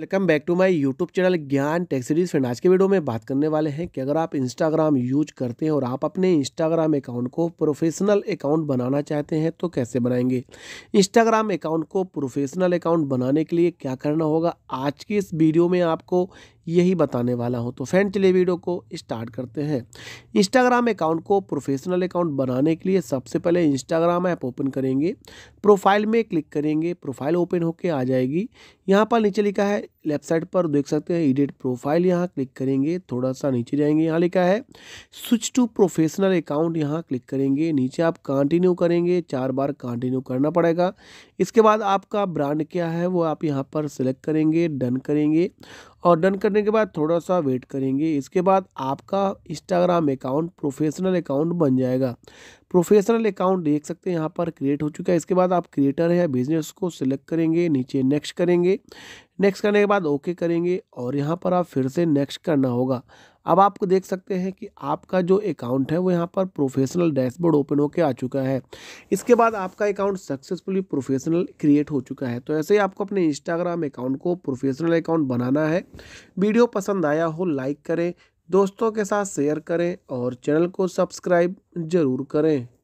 welcome back to my YouTube channel Gyan tech series friend आज के video में बात करने वाले हैं कि अगर आप इंस्टाग्राम यूज करते हैं और आप अपने इंस्टाग्राम अकाउंट को प्रोफेशनल अकाउंट बनाना चाहते हैं तो कैसे बनाएंगे इंस्टाग्राम अकाउंट को प्रोफेशनल अकाउंट बनाने के लिए क्या करना होगा आज की इस वीडियो में आपको यही बताने वाला हूँ तो फ्रेंड चले वीडियो को स्टार्ट करते हैं इंस्टाग्राम अकाउंट को प्रोफेशनल अकाउंट बनाने के लिए सबसे पहले इंस्टाग्राम ऐप ओपन करेंगे प्रोफाइल में क्लिक करेंगे प्रोफाइल ओपन होकर आ जाएगी यहाँ पर नीचे लिखा है लेफ्ट साइड पर देख सकते हैं एडिट प्रोफाइल यहाँ क्लिक करेंगे थोड़ा सा नीचे जाएंगे यहाँ लिखा है स्विच टू प्रोफेशनल अकाउंट यहाँ क्लिक करेंगे नीचे आप कंटिन्यू करेंगे चार बार कंटिन्यू करना पड़ेगा इसके बाद आपका ब्रांड क्या है वो आप यहाँ पर सिलेक्ट करेंगे डन करेंगे और डन करने के बाद थोड़ा सा वेट करेंगे इसके बाद आपका इंस्टाग्राम अकाउंट प्रोफेशनल अकाउंट बन जाएगा प्रोफेशनल अकाउंट देख सकते हैं यहाँ पर क्रिएट हो चुका है इसके बाद आप क्रिएटर या बिजनेस को सिलेक्ट करेंगे नीचे नेक्स्ट करेंगे नेक्स्ट करने के बाद ओके करेंगे और यहाँ पर आप फिर से नेक्स्ट करना होगा अब आप देख सकते हैं कि आपका जो अकाउंट है वो यहाँ पर प्रोफेशनल डैशबोर्ड ओपन होकर आ चुका है इसके बाद आपका अकाउंट सक्सेसफुली प्रोफेशनल क्रिएट हो चुका है तो ऐसे ही आपको अपने इंस्टाग्राम अकाउंट को प्रोफेशनल अकाउंट बनाना है वीडियो पसंद आया हो लाइक करें दोस्तों के साथ शेयर करें और चैनल को सब्सक्राइब ज़रूर करें